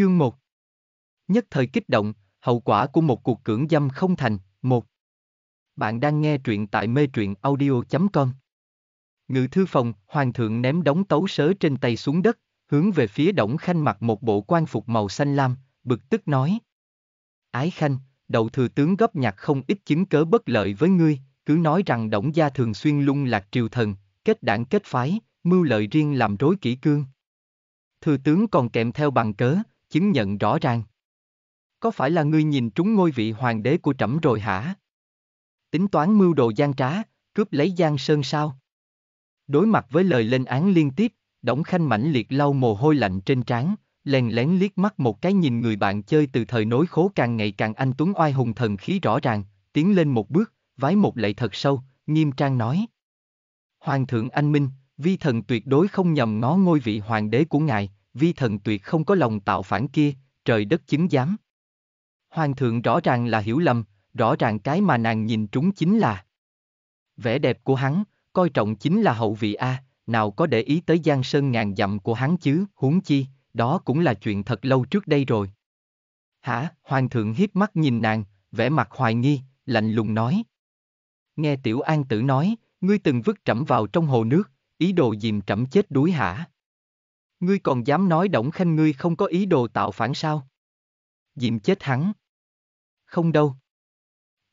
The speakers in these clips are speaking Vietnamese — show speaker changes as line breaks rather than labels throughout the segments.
Chương 1 Nhất thời kích động, hậu quả của một cuộc cưỡng dâm không thành, một Bạn đang nghe truyện tại mê truyện audio.com Ngự thư phòng, hoàng thượng ném đóng tấu sớ trên tay xuống đất, hướng về phía Đổng Khanh mặc một bộ quan phục màu xanh lam, bực tức nói. Ái Khanh, đậu thừa tướng góp nhặt không ít chứng cớ bất lợi với ngươi, cứ nói rằng Đổng gia thường xuyên lung lạc triều thần, kết đảng kết phái, mưu lợi riêng làm rối kỷ cương. Thừa tướng còn kèm theo bằng cớ, chứng nhận rõ ràng. Có phải là ngươi nhìn trúng ngôi vị hoàng đế của trẫm rồi hả? Tính toán mưu đồ gian trá, cướp lấy giang sơn sao? Đối mặt với lời lên án liên tiếp, Đổng Khanh mãnh liệt lau mồ hôi lạnh trên trán, lèn lén liếc mắt một cái nhìn người bạn chơi từ thời nối khố càng ngày càng anh tuấn oai hùng thần khí rõ ràng, tiến lên một bước, vái một lạy thật sâu, nghiêm trang nói. Hoàng thượng anh minh, vi thần tuyệt đối không nhầm ngó ngôi vị hoàng đế của ngài, vi thần tuyệt không có lòng tạo phản kia, trời đất chứng giám. Hoàng thượng rõ ràng là hiểu lầm, rõ ràng cái mà nàng nhìn trúng chính là vẻ đẹp của hắn, coi trọng chính là hậu vị a, nào có để ý tới giang sơn ngàn dặm của hắn chứ, huống chi, đó cũng là chuyện thật lâu trước đây rồi. Hả, hoàng thượng hiếp mắt nhìn nàng, vẻ mặt hoài nghi, lạnh lùng nói. Nghe tiểu an tử nói, ngươi từng vứt trẫm vào trong hồ nước, ý đồ dìm trẫm chết đuối hả? Ngươi còn dám nói Đổng Khanh ngươi không có ý đồ tạo phản sao? Diệm chết hắn. Không đâu.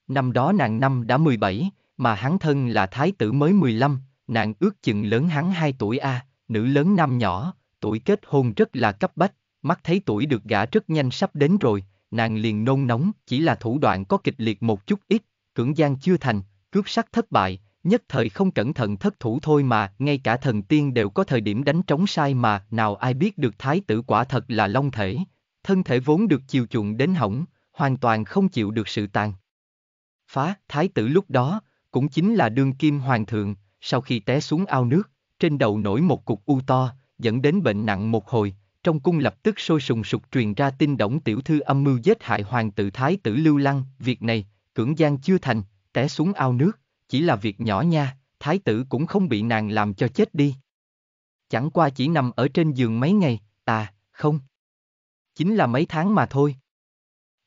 Năm đó nàng năm đã 17, mà hắn thân là thái tử mới 15, nàng ước chừng lớn hắn 2 tuổi a, nữ lớn nam nhỏ, tuổi kết hôn rất là cấp bách, mắt thấy tuổi được gả rất nhanh sắp đến rồi, nàng liền nôn nóng, chỉ là thủ đoạn có kịch liệt một chút ít, cưỡng gian chưa thành, cướp sắc thất bại, nhất thời không cẩn thận thất thủ thôi mà, ngay cả thần tiên đều có thời điểm đánh trống sai mà, nào ai biết được thái tử quả thật là long thể, thân thể vốn được chiều chuộng đến hỏng, hoàn toàn không chịu được sự tàn. Phá, thái tử lúc đó, cũng chính là đương kim hoàng thượng, sau khi té xuống ao nước, trên đầu nổi một cục u to, dẫn đến bệnh nặng một hồi, trong cung lập tức sôi sùng sục truyền ra tin động tiểu thư âm mưu giết hại hoàng tử thái tử Lưu Lăng, việc này, cưỡng gian chưa thành, té xuống ao nước, chỉ là việc nhỏ nha, thái tử cũng không bị nàng làm cho chết đi. Chẳng qua chỉ nằm ở trên giường mấy ngày, à, không. Chính là mấy tháng mà thôi.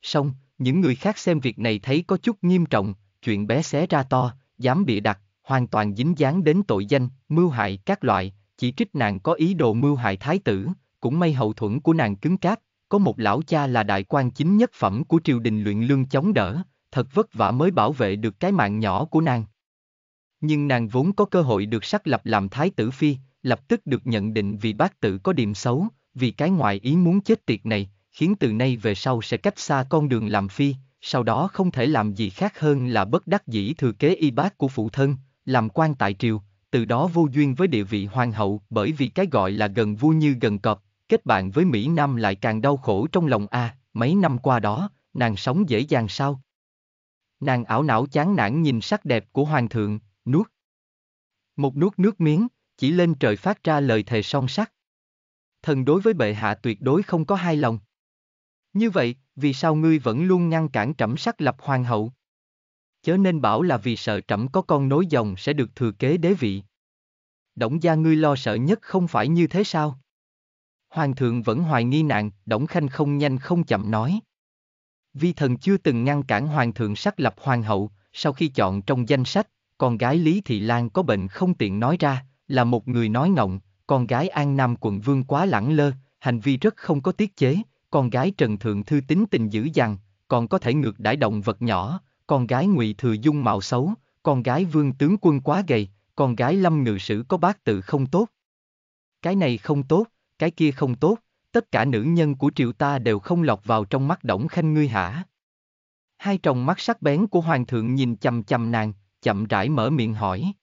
Xong, những người khác xem việc này thấy có chút nghiêm trọng, chuyện bé xé ra to, dám bịa đặt, hoàn toàn dính dáng đến tội danh, mưu hại các loại, chỉ trích nàng có ý đồ mưu hại thái tử, cũng may hậu thuẫn của nàng cứng cáp, có một lão cha là đại quan chính nhất phẩm của triều đình luyện lương chống đỡ, thật vất vả mới bảo vệ được cái mạng nhỏ của nàng. Nhưng nàng vốn có cơ hội được sắc lập làm thái tử phi, lập tức được nhận định vì bác tử có điểm xấu, vì cái ngoại ý muốn chết tiệt này, khiến từ nay về sau sẽ cách xa con đường làm phi, sau đó không thể làm gì khác hơn là bất đắc dĩ thừa kế y bác của phụ thân, làm quan tại triều, từ đó vô duyên với địa vị hoàng hậu bởi vì cái gọi là gần vua như gần cọp, kết bạn với Mỹ Nam lại càng đau khổ trong lòng a, à, mấy năm qua đó, nàng sống dễ dàng sao? Nàng ảo não chán nản nhìn sắc đẹp của hoàng thượng, nuốt. Một nuốt nước miếng, chỉ lên trời phát ra lời thề song sắc. Thần đối với bệ hạ tuyệt đối không có hai lòng. Như vậy, vì sao ngươi vẫn luôn ngăn cản trẫm sắc lập hoàng hậu? Chớ nên bảo là vì sợ trẫm có con nối dòng sẽ được thừa kế đế vị. Đổng gia ngươi lo sợ nhất không phải như thế sao? Hoàng thượng vẫn hoài nghi nạn, Đổng Khanh không nhanh không chậm nói. Vi thần chưa từng ngăn cản hoàng thượng sắc lập hoàng hậu, sau khi chọn trong danh sách, con gái Lý Thị Lan có bệnh không tiện nói ra, là một người nói ngọng, con gái An Nam quận vương quá lẳng lơ, hành vi rất không có tiết chế, con gái Trần Thượng Thư tính tình dữ dằn, còn có thể ngược đãi động vật nhỏ, con gái Ngụy Thừa Dung mạo xấu, con gái Vương Tướng Quân quá gầy, con gái Lâm Ngự Sử có bác tự không tốt. Cái này không tốt, cái kia không tốt, tất cả nữ nhân của triều ta đều không lọt vào trong mắt Đổng Khanh ngươi hả? Hai tròng mắt sắc bén của Hoàng thượng nhìn chầm chầm nàng, chậm rãi mở miệng hỏi.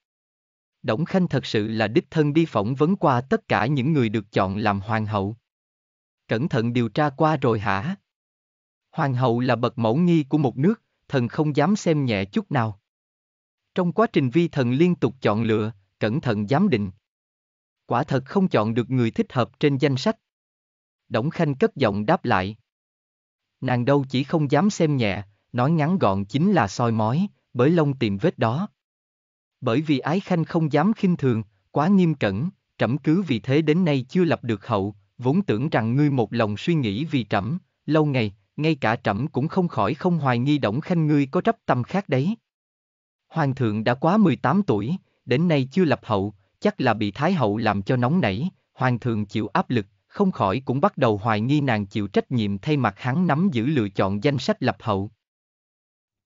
Đổng Khanh thật sự là đích thân đi phỏng vấn qua tất cả những người được chọn làm hoàng hậu. Cẩn thận điều tra qua rồi hả? Hoàng hậu là bậc mẫu nghi của một nước, thần không dám xem nhẹ chút nào. Trong quá trình vi thần liên tục chọn lựa, cẩn thận giám định. Quả thật không chọn được người thích hợp trên danh sách. Đổng Khanh cất giọng đáp lại. Nàng đâu chỉ không dám xem nhẹ, nói ngắn gọn chính là soi mói, bởi lông tìm vết đó. Bởi vì Ái Khanh không dám khinh thường, quá nghiêm cẩn, trẫm cứ vì thế đến nay chưa lập được hậu, vốn tưởng rằng ngươi một lòng suy nghĩ vì trẫm, lâu ngày, ngay cả trẫm cũng không khỏi không hoài nghi động Khanh ngươi có trấp tâm khác đấy. Hoàng thượng đã quá 18 tuổi, đến nay chưa lập hậu, chắc là bị Thái hậu làm cho nóng nảy, hoàng thượng chịu áp lực, không khỏi cũng bắt đầu hoài nghi nàng chịu trách nhiệm thay mặt hắn nắm giữ lựa chọn danh sách lập hậu.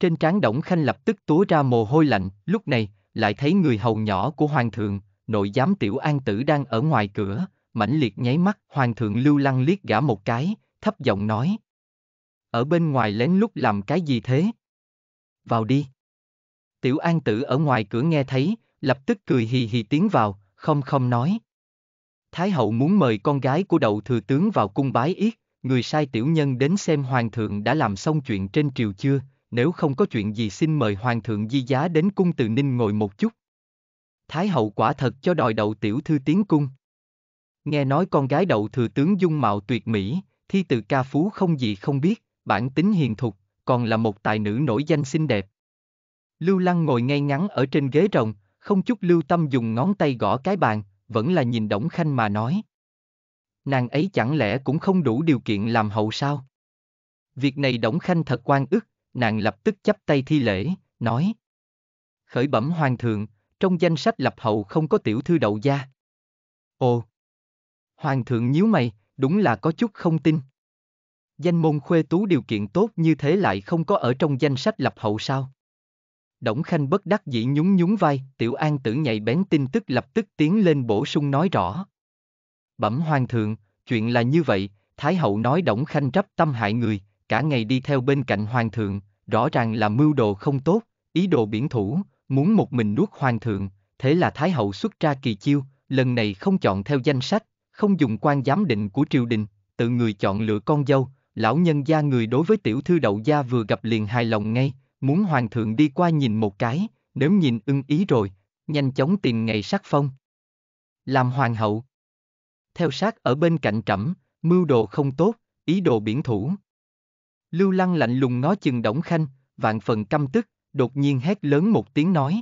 Trên trán Đổng Khanh lập tức túa ra mồ hôi lạnh, lúc này, lại thấy người hầu nhỏ của Hoàng thượng, nội giám tiểu an tử đang ở ngoài cửa, mãnh liệt nháy mắt, Hoàng thượng lưu lăng liếc gã một cái, thấp giọng nói. Ở bên ngoài lén lúc làm cái gì thế? Vào đi. Tiểu an tử ở ngoài cửa nghe thấy, lập tức cười hì hì tiến vào, không không nói. Thái hậu muốn mời con gái của đậu thừa tướng vào cung bái yết, người sai tiểu nhân đến xem hoàng thượng đã làm xong chuyện trên triều chưa, nếu không có chuyện gì xin mời Hoàng thượng Di Giá đến cung từ Ninh ngồi một chút. Thái hậu quả thật cho đòi đậu tiểu thư tiến cung. Nghe nói con gái đậu thừa tướng dung mạo tuyệt mỹ, thi từ ca phú không gì không biết, bản tính hiền thục, còn là một tài nữ nổi danh xinh đẹp. Lưu Lăng ngồi ngay ngắn ở trên ghế rồng, không chút lưu tâm dùng ngón tay gõ cái bàn, vẫn là nhìn Đổng Khanh mà nói. Nàng ấy chẳng lẽ cũng không đủ điều kiện làm hậu sao? Việc này Đổng Khanh thật quan ức, nàng lập tức chắp tay thi lễ, nói. Khởi bẩm hoàng thượng, trong danh sách lập hậu không có tiểu thư đậu gia. Ồ! Hoàng thượng nhíu mày, đúng là có chút không tin. Danh môn khuê tú điều kiện tốt như thế lại không có ở trong danh sách lập hậu sao? Đổng Khanh bất đắc dĩ nhún nhún vai, tiểu an tử nhạy bén tin tức lập tức tiến lên bổ sung nói rõ. Bẩm hoàng thượng, chuyện là như vậy, Thái hậu nói Đổng Khanh rắp tâm hại người, cả ngày đi theo bên cạnh hoàng thượng, rõ ràng là mưu đồ không tốt, ý đồ biển thủ, muốn một mình nuốt hoàng thượng, thế là Thái hậu xuất ra kỳ chiêu, lần này không chọn theo danh sách, không dùng quan giám định của triều đình, tự người chọn lựa con dâu, lão nhân gia người đối với tiểu thư đậu gia vừa gặp liền hài lòng ngay, muốn hoàng thượng đi qua nhìn một cái, nếu nhìn ưng ý rồi, nhanh chóng tìm ngày sắc phong. Làm hoàng hậu. Theo sát ở bên cạnh trẫm, mưu đồ không tốt, ý đồ biển thủ, Lưu Lăng lạnh lùng ngó chừng Đổng Khanh, vạn phần căm tức, đột nhiên hét lớn một tiếng nói.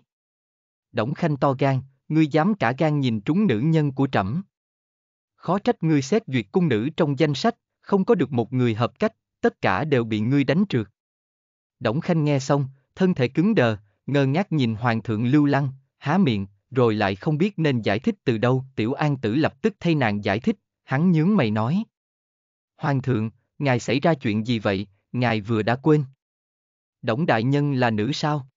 Đổng Khanh to gan, ngươi dám cả gan nhìn trúng nữ nhân của trẫm. Khó trách ngươi xét duyệt cung nữ trong danh sách, không có được một người hợp cách, tất cả đều bị ngươi đánh trượt. Đổng Khanh nghe xong, thân thể cứng đờ, ngơ ngác nhìn Hoàng thượng Lưu Lăng, há miệng, rồi lại không biết nên giải thích từ đâu. Tiểu An Tử lập tức thay nàng giải thích, hắn nhướng mày nói. Hoàng thượng, ngài xảy ra chuyện gì vậy, ngài vừa đã quên. Đổng đại nhân là nữ sao?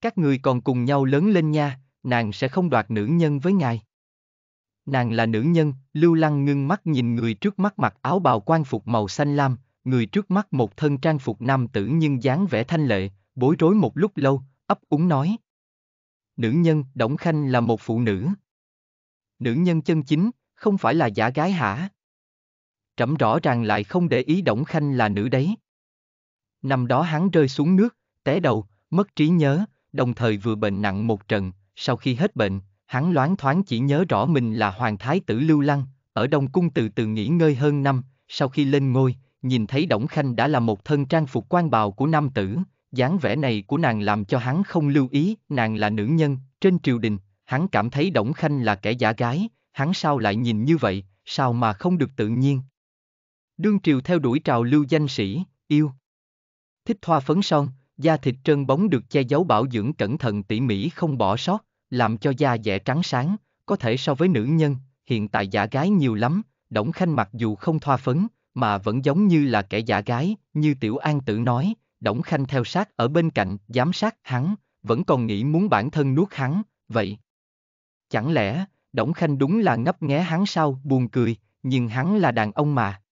Các người còn cùng nhau lớn lên nha, nàng sẽ không đoạt nữ nhân với ngài. Nàng là nữ nhân, Lưu Lăng ngưng mắt nhìn người trước mắt mặc áo bào quan phục màu xanh lam, người trước mắt một thân trang phục nam tử nhưng dáng vẻ thanh lệ, bối rối một lúc lâu, ấp úng nói. Nữ nhân, Đổng Khanh là một phụ nữ. Nữ nhân chân chính, không phải là giả gái hả? Trẫm rõ ràng lại không để ý Đổng Khanh là nữ đấy. Năm đó hắn rơi xuống nước, té đầu, mất trí nhớ, đồng thời vừa bệnh nặng một trận, sau khi hết bệnh, hắn loáng thoáng chỉ nhớ rõ mình là hoàng thái tử Lưu Lăng, ở Đông Cung từ từ nghỉ ngơi hơn năm, sau khi lên ngôi, nhìn thấy Đổng Khanh đã là một thân trang phục quan bào của nam tử, dáng vẻ này của nàng làm cho hắn không lưu ý, nàng là nữ nhân, trên triều đình, hắn cảm thấy Đổng Khanh là kẻ giả gái, hắn sao lại nhìn như vậy, sao mà không được tự nhiên. Đương triều theo đuổi trào lưu danh sĩ, yêu thích thoa phấn son, da thịt trơn bóng được che giấu bảo dưỡng cẩn thận tỉ mỉ không bỏ sót, làm cho da dẻ trắng sáng, có thể so với nữ nhân, hiện tại giả gái nhiều lắm, Đổng Khanh mặc dù không thoa phấn, mà vẫn giống như là kẻ giả gái, như Tiểu An tự nói, Đổng Khanh theo sát ở bên cạnh, giám sát hắn, vẫn còn nghĩ muốn bản thân nuốt hắn, vậy. Chẳng lẽ, Đổng Khanh đúng là ngấp nghé hắn sao, buồn cười, nhưng hắn là đàn ông mà.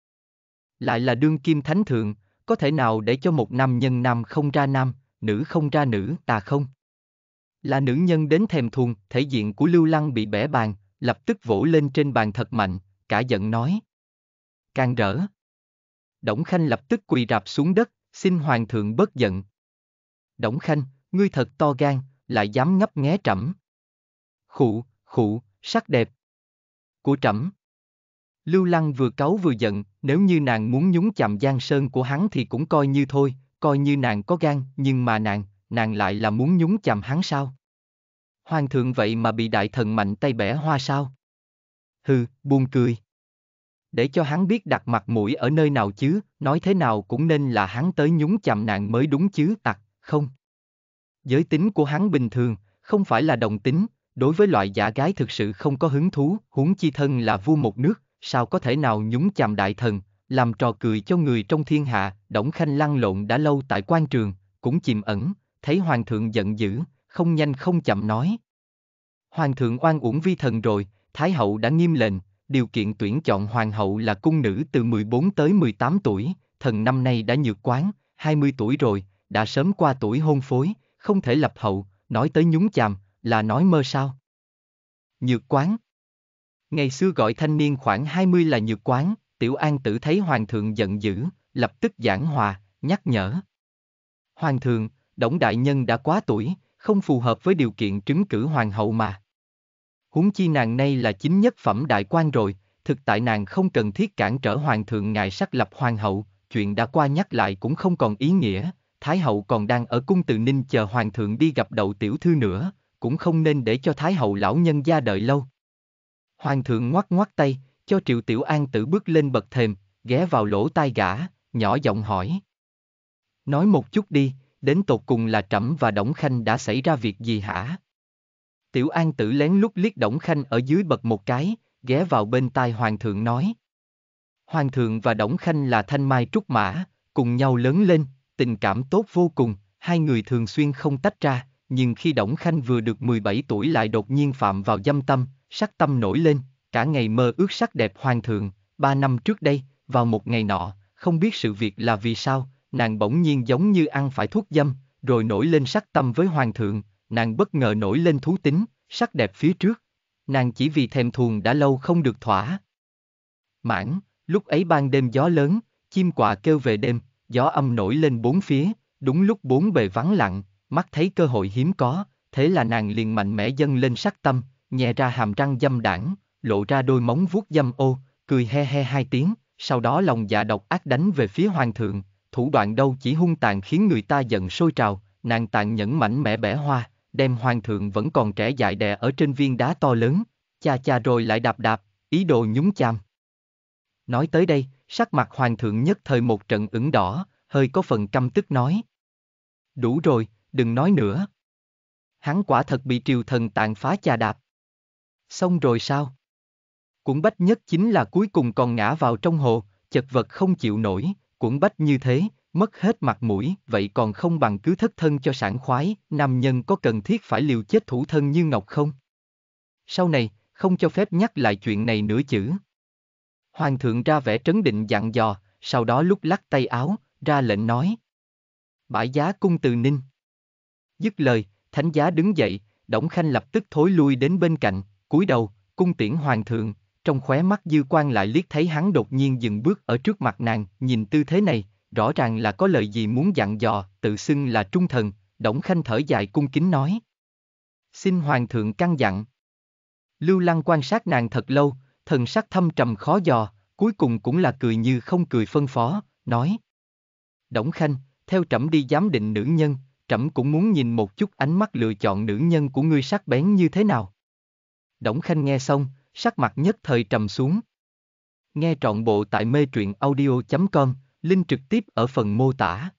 Lại là đương kim thánh thượng, có thể nào để cho một nam nhân nam không ra nam, nữ không ra nữ ta không? Là nữ nhân đến thèm thuồng, thể diện của Lưu Lăng bị bẻ bàn, lập tức vỗ lên trên bàn thật mạnh, cả giận nói. Càng rỡ. Đổng Khanh lập tức quỳ rạp xuống đất, xin Hoàng thượng bớt giận. Đổng Khanh, ngươi thật to gan, lại dám ngấp nghé trẫm. Khụ, khụ, sắc đẹp. Của trẫm. Lưu Lăng vừa cáu vừa giận, nếu như nàng muốn nhúng chạm giang sơn của hắn thì cũng coi như thôi, coi như nàng có gan, nhưng mà nàng, nàng lại là muốn nhúng chạm hắn sao? Hoàng thượng vậy mà bị đại thần mạnh tay bẻ hoa sao? Hừ, buồn cười. Để cho hắn biết đặt mặt mũi ở nơi nào chứ, nói thế nào cũng nên là hắn tới nhúng chạm nàng mới đúng chứ tặc, không? Giới tính của hắn bình thường, không phải là đồng tính, đối với loại giả gái thực sự không có hứng thú, huống chi thân là vua một nước, sao có thể nào nhúng chàm đại thần, làm trò cười cho người trong thiên hạ, Đổng Khanh lăn lộn đã lâu tại quan trường, cũng chìm ẩn, thấy hoàng thượng giận dữ, không nhanh không chậm nói. Hoàng thượng oan uổng vi thần rồi, Thái hậu đã nghiêm lệnh, điều kiện tuyển chọn hoàng hậu là cung nữ từ 14 tới 18 tuổi, thần năm nay đã nhược quán, 20 tuổi rồi, đã sớm qua tuổi hôn phối, không thể lập hậu, nói tới nhúng chàm, là nói mơ sao. Nhược quán Ngày xưa gọi thanh niên khoảng 20 là nhược quán, tiểu an tử thấy hoàng thượng giận dữ, lập tức giảng hòa, nhắc nhở. Hoàng thượng, Đổng Đại Nhân đã quá tuổi, không phù hợp với điều kiện trứng cử hoàng hậu mà. Huống chi nàng nay là chính nhất phẩm đại quan rồi, thực tại nàng không cần thiết cản trở hoàng thượng ngài sắc lập hoàng hậu, chuyện đã qua nhắc lại cũng không còn ý nghĩa, Thái hậu còn đang ở cung từ Ninh chờ hoàng thượng đi gặp đậu tiểu thư nữa, cũng không nên để cho Thái hậu lão nhân gia đợi lâu. Hoàng thượng ngoắc ngoắc tay, cho Triệu Tiểu An tử bước lên bậc thềm, ghé vào lỗ tai gã, nhỏ giọng hỏi. Nói một chút đi, đến tột cùng là Trẩm và Đổng Khanh đã xảy ra việc gì hả? Tiểu An tử lén lút liếc Đổng Khanh ở dưới bậc một cái, ghé vào bên tai Hoàng thượng nói. Hoàng thượng và Đổng Khanh là thanh mai trúc mã, cùng nhau lớn lên, tình cảm tốt vô cùng, hai người thường xuyên không tách ra, nhưng khi Đổng Khanh vừa được 17 tuổi lại đột nhiên phạm vào dâm tâm, sắc tâm nổi lên, cả ngày mơ ước sắc đẹp hoàng thượng, ba năm trước đây, vào một ngày nọ, không biết sự việc là vì sao, nàng bỗng nhiên giống như ăn phải thuốc dâm, rồi nổi lên sắc tâm với hoàng thượng, nàng bất ngờ nổi lên thú tính, sắc đẹp phía trước. Nàng chỉ vì thèm thuồng đã lâu không được thỏa. Mãn, lúc ấy ban đêm gió lớn, chim quạ kêu về đêm, gió âm nổi lên bốn phía, đúng lúc bốn bề vắng lặng, mắt thấy cơ hội hiếm có, thế là nàng liền mạnh mẽ dâng lên sắc tâm, nhẹ ra hàm răng dâm đảng, lộ ra đôi móng vuốt dâm ô, cười he he hai tiếng, sau đó lòng dạ độc ác đánh về phía hoàng thượng, thủ đoạn đâu chỉ hung tàn khiến người ta giận sôi trào, nàng tàn nhẫn mảnh mẽ bẻ hoa, đem hoàng thượng vẫn còn trẻ dại đè ở trên viên đá to lớn, cha cha rồi lại đạp đạp, ý đồ nhúng chàm. Nói tới đây, sắc mặt hoàng thượng nhất thời một trận ửng đỏ, hơi có phần căm tức nói. Đủ rồi, đừng nói nữa. Hắn quả thật bị triều thần tàn phá cha đạp. Xong rồi sao? Cuốn bách nhất chính là cuối cùng còn ngã vào trong hồ, chật vật không chịu nổi, cuốn bách như thế, mất hết mặt mũi, vậy còn không bằng cứ thất thân cho sảng khoái, nam nhân có cần thiết phải liều chết thủ thân như ngọc không? Sau này, không cho phép nhắc lại chuyện này nữa chữ. Hoàng thượng ra vẻ trấn định dặn dò, sau đó lúc lắc tay áo, ra lệnh nói. Bãi giá cung từ ninh. Dứt lời, thánh giá đứng dậy, Đổng Khanh lập tức thối lui đến bên cạnh, cúi đầu, cung tiễn hoàng thượng, trong khóe mắt dư quan lại liếc thấy hắn đột nhiên dừng bước ở trước mặt nàng, nhìn tư thế này, rõ ràng là có lời gì muốn dặn dò, tự xưng là trung thần, Đổng Khanh thở dài cung kính nói. Xin hoàng thượng căn dặn. Lưu Lăng quan sát nàng thật lâu, thần sắc thâm trầm khó dò, cuối cùng cũng là cười như không cười phân phó, nói. Đổng Khanh, theo trẫm đi giám định nữ nhân, trẫm cũng muốn nhìn một chút ánh mắt lựa chọn nữ nhân của ngươi sắc bén như thế nào. Đổng Khanh nghe xong, sắc mặt nhất thời trầm xuống. Nghe trọn bộ tại mê truyện audio.com, link trực tiếp ở phần mô tả.